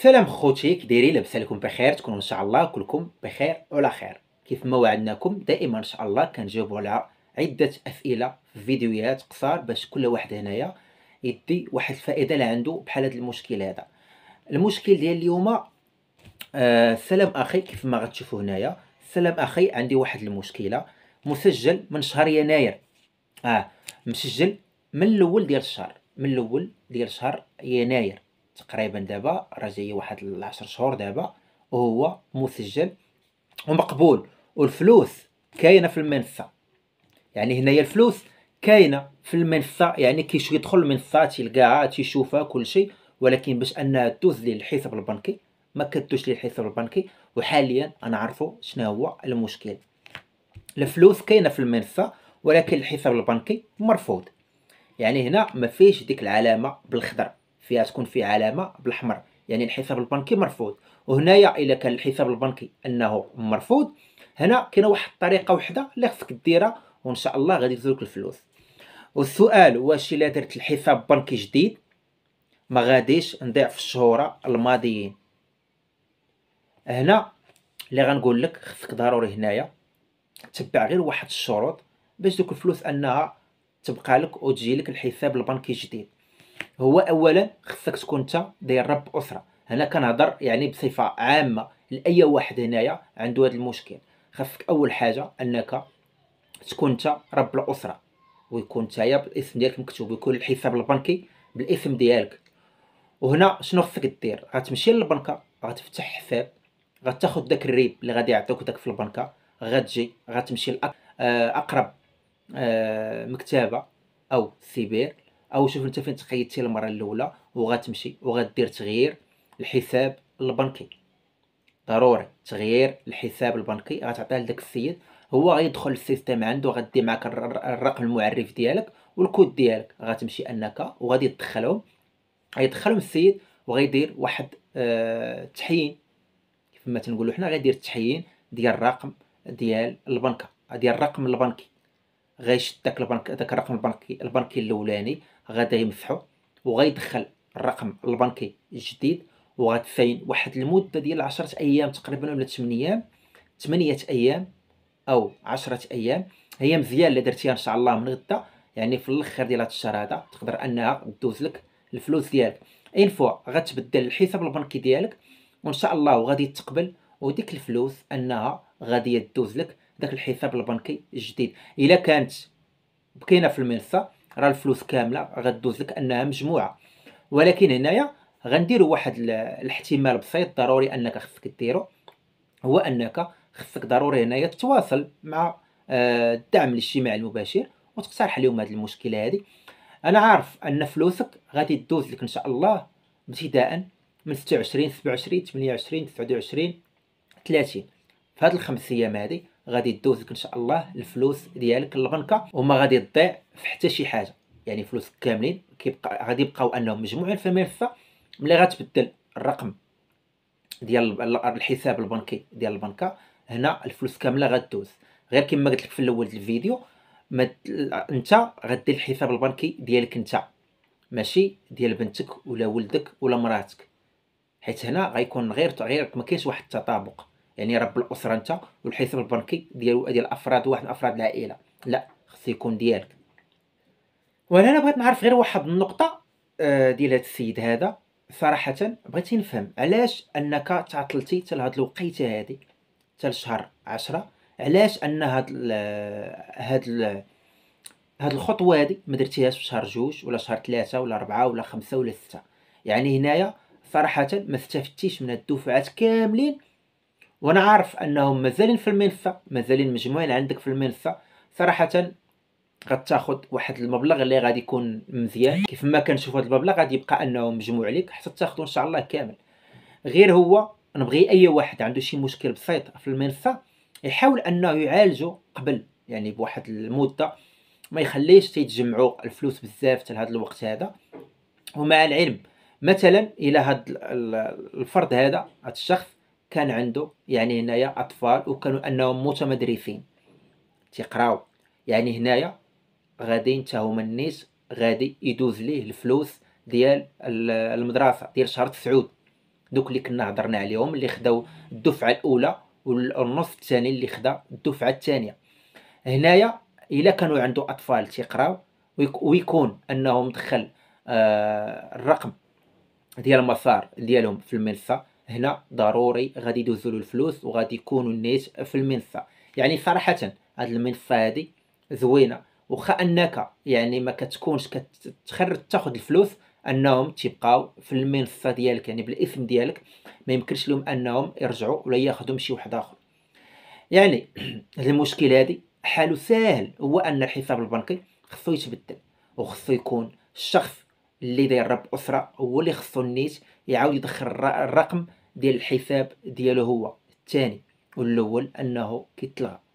سلام خوتي كديري لاباس عليكم بخير تكونوا ان شاء الله كلكم بخير وعلى خير كيف ما وعدناكم دائما ان شاء الله كنجاوبوا على عده اسئله في فيديوهات قصار باش كل واحد هنايا يدي واحد الفائده اللي عنده بحال هذا المشكل هذا المشكل ديال اليوم آه سلام اخي كيف ما غتشوفوا هنايا سلام اخي عندي واحد المشكله مسجل من شهر يناير اه مسجل من الاول ديال الشهر من الاول ديال شهر يناير تقريبا دابا راه جايه واحد العشر شهور دابا وهو مسجل ومقبول والفلوس كاينه في المنصه يعني هنايا الفلوس كاينه في المنصه يعني كيش يدخل المنصه تلقاها تيشوفها كل شيء ولكن باش انها دوز للحساب البنكي ما كدوش للحساب البنكي وحاليا انا عارفه شنو هو المشكل الفلوس كاينه في المنصه ولكن الحساب البنكي مرفوض يعني هنا ما فيش ديك العلامه بالخضر فيها تكون فيه علامه بالاحمر يعني الحساب البنكي مرفوض وهنايا الا كان الحساب البنكي انه مرفوض هنا كاينه واحد الطريقه وحده اللي خصك ديرها وان شاء الله غادي يزولك الفلوس والسؤال واش الا درت الحساب بنكي جديد ما غاديش نضيع في الشهور الماضيين هنا اللي غنقول لك خصك ضروري هنايا تبع غير واحد الشروط باش دوك الفلوس انها تبقى لك وتجي لك الحساب البنكي جديد هو اولا خصك تكون انت داير رب اسره هنا كنهضر يعني بصفه عامه لاي واحد هنايا عنده هذا المشكل خصك اول حاجه انك تكون انت رب الاسره ويكون نتايا بالاسم ديالك مكتوب ويكون الحساب البنكي بالاسم ديالك وهنا شنو خصك دير غتمشي للبنكه غتفتح حساب غتاخد داك الريب اللي غادي يعطيوك داك في البنكه غتجي غتمشي لاقرب آه، آه، مكتبه او سيبير او شوف انت فين تقيدتي المره الاولى وغتمشي وغدير تغيير الحساب البنكي ضروري تغيير الحساب البنكي غتعطيه لذاك السيد هو غيدخل السيستم عنده غدي معاك الرقم المعرف ديالك والكود ديالك غتمشي انك وغادي تدخلهم غيدخلهم السيد وغيدير واحد التحيين آه، كيف ما تنقولوا حنا غيدير التحيين ديال الرقم ديال البنكه ديال الرقم البنكي غيشد داك البنك داك الرقم البنكي البنكي الاولاني غادي يمسحو وغيدخل الرقم البنكي الجديد وغتفاين واحد المده ديال 10 ايام تقريبا ولا 8 ايام 8 ايام او 10 ايام هي مزيان اللي درتيها ان شاء الله من غدا يعني في الاخر ديال هذا الشهر هذا تقدر انها تدوز لك الفلوس ديالك اين فوا غتبدل الحساب البنكي ديالك وان شاء الله غادي تقبل وديك الفلوس انها غادي تدوز لك داك الحساب البنكي الجديد الا كانت بقينا في المنصه راه الفلوس كامله غدوز لك انها مجموعه ولكن هنايا غنديروا واحد الاحتمال بسيط ضروري انك خصك ديرو هو انك خصك ضروري هنايا تتواصل مع آه، الدعم الاجتماعي المباشر وتقترح لهم هذه المشكله هذه انا عارف ان فلوسك غادي تدوز لك ان شاء الله ابتداء من 26 27 28 29 30 في هاد الخمس ايام هذه غادي يدوز ان شاء الله الفلوس ديالك للبنكه وما غادي تضيع في حتى شي حاجه يعني فلوسك كاملين كيبقى غادي يبقاو انهم مجموعين في ملفه ملي غتبدل الرقم ديال الحساب البنكي ديال البنكه هنا الفلوس كامله غدوز غير كما قلت لك في الاول الفيديو ما انت غدير الحساب البنكي ديالك انت ماشي ديال بنتك ولا ولدك ولا مراتك حيت هنا غيكون غير غير ما كاينش واحد التطابق يعني رب الاسره انت والحساب البنكي ديال ديال افراد واحد من افراد العائله لا خص يكون ديالك وانا بغيت نعرف غير واحد النقطه آه، ديال هذا السيد هذا صراحه بغيت نفهم علاش انك تعطلتي حتى لهاد الوقيته هادي حتى لشهر عشرة علاش ان هاد الـ هاد الـ هاد الخطوه هادي ما درتيهاش في شهر جوج ولا شهر ثلاثة ولا أربعة ولا خمسة ولا ستة يعني هنايا صراحه ما استفدتيش من الدفعات كاملين وانا عارف انهم مازالين في المنصه مازالين مجموعين عندك في المنصه صراحه غتاخذ واحد المبلغ اللي غادي يكون مزيان كيف ما كنشوف هذا المبلغ غادي يبقى انه مجموع عليك حتى تاخذه ان شاء الله كامل غير هو نبغي اي واحد عنده شي مشكل بسيط في المنصه يحاول انه يعالجه قبل يعني بواحد المده ما يخليش تيتجمعوا الفلوس بزاف حتى لهذا الوقت هذا ومع العلم مثلا الى هذا الفرد هذا هذا الشخص كان عنده يعني هنايا اطفال وكانوا انهم متمدرسين تيقراو يعني هنايا غادي حتى هما الناس غادي يدوز ليه الفلوس ديال المدرسه ديال شهر تسعود دوك اللي كنا هضرنا عليهم اللي خداو الدفعه الاولى والنص الثاني اللي خدا الدفعه الثانيه هنايا الا كانوا عنده اطفال تيقراو ويكون انهم دخل آه الرقم ديال المسار ديالهم في المنصه هنا ضروري غادي يدوزوا الفلوس وغادي يكونوا الناس في المنصه يعني صراحه هاد المنصه هادي زوينه واخا انك يعني ما كتكونش كتخرج تاخذ الفلوس انهم تيبقاو في المنصه ديالك يعني بالاسم ديالك ما يمكنش لهم انهم يرجعوا ولا ياخذوا شي واحد اخر يعني المشكل هادي حاله ساهل هو ان الحساب البنكي خصو يتبدل وخصو يكون الشخص اللي داير رب اسره هو اللي خصو النيت يعاود يدخل الرقم ديال الحساب ديالو هو الثاني والاول انه كيطلع